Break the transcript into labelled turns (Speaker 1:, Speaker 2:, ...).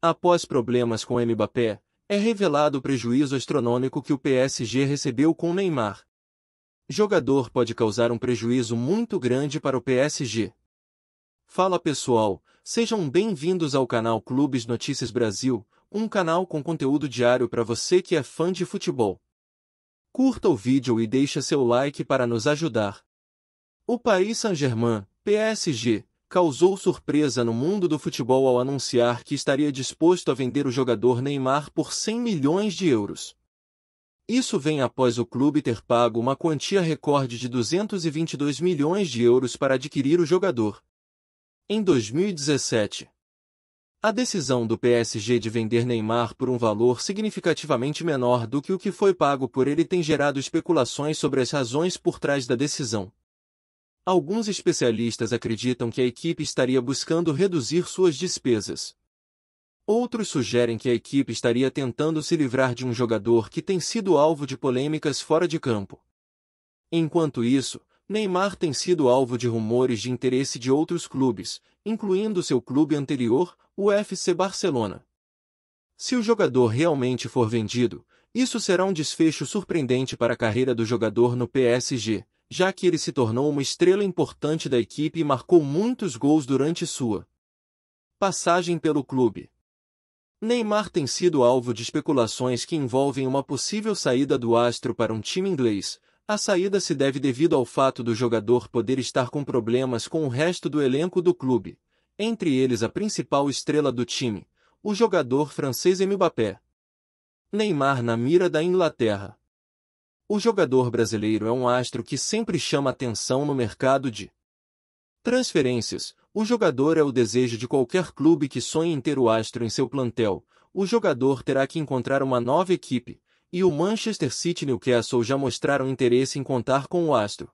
Speaker 1: Após problemas com Mbappé, é revelado o prejuízo astronômico que o PSG recebeu com Neymar. Jogador pode causar um prejuízo muito grande para o PSG. Fala pessoal, sejam bem-vindos ao canal Clubes Notícias Brasil, um canal com conteúdo diário para você que é fã de futebol. Curta o vídeo e deixa seu like para nos ajudar. O Paris Saint-Germain, PSG, causou surpresa no mundo do futebol ao anunciar que estaria disposto a vender o jogador Neymar por 100 milhões de euros. Isso vem após o clube ter pago uma quantia recorde de 222 milhões de euros para adquirir o jogador. Em 2017, a decisão do PSG de vender Neymar por um valor significativamente menor do que o que foi pago por ele tem gerado especulações sobre as razões por trás da decisão. Alguns especialistas acreditam que a equipe estaria buscando reduzir suas despesas. Outros sugerem que a equipe estaria tentando se livrar de um jogador que tem sido alvo de polêmicas fora de campo. Enquanto isso, Neymar tem sido alvo de rumores de interesse de outros clubes, incluindo seu clube anterior, o FC Barcelona. Se o jogador realmente for vendido, isso será um desfecho surpreendente para a carreira do jogador no PSG, já que ele se tornou uma estrela importante da equipe e marcou muitos gols durante sua passagem pelo clube. Neymar tem sido alvo de especulações que envolvem uma possível saída do astro para um time inglês. A saída se deve devido ao fato do jogador poder estar com problemas com o resto do elenco do clube, entre eles a principal estrela do time, o jogador francês Mbappé. Neymar na mira da Inglaterra. O jogador brasileiro é um astro que sempre chama atenção no mercado de transferências. O jogador é o desejo de qualquer clube que sonhe em ter o astro em seu plantel. O jogador terá que encontrar uma nova equipe, e o Manchester City e Newcastle já mostraram interesse em contar com o astro.